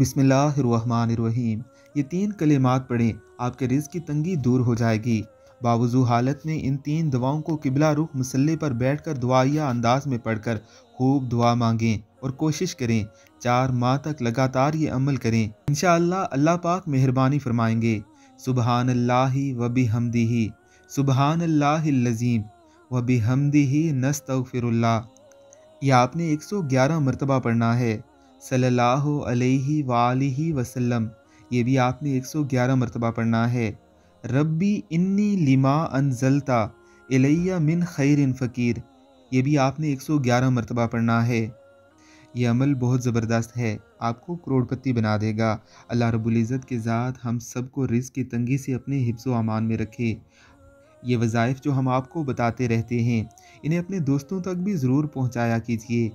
बिसमीम ये तीन कलेमात पढ़ें आपके रिज की तंगी दूर हो जाएगी बावजू हालत में इन तीन दुआओं को किबला रुख मसल्ले पर बैठ कर दुआया अंदाज में पढ़कर खूब दुआ मांगें और कोशिश करें चार माह तक लगातार ये अमल करें इन अल्लाह पाक मेहरबानी फरमाएंगे सुबहान अल्लाह वबी हमदी ही सुबहान अल्लाह लजीम वबी हमदी ही नस्तफ़िरल्ला यह आपने 111 मरतबा पढ़ना है सल्लल्लाहु अलैहि वालही वसल्लम ये भी आपने 111 मरतबा पढ़ना है रब्बी इन्नी लिमा अनजलता इलैया मिन खैर फ़कीर ये भी आपने 111 मरतबा पढ़ना है यह अमल बहुत ज़बरदस्त है आपको करोड़पति बना देगा अल्लाह रबुल्ज़त के ज़ात हम सबको रिज़ की तंगी से अपने हिफ्ज़ अमान में रखे ये वज़ाइफ़ जो हम आपको बताते रहते हैं इन्हें अपने दोस्तों तक भी ज़रूर पहुँचाया कीजिए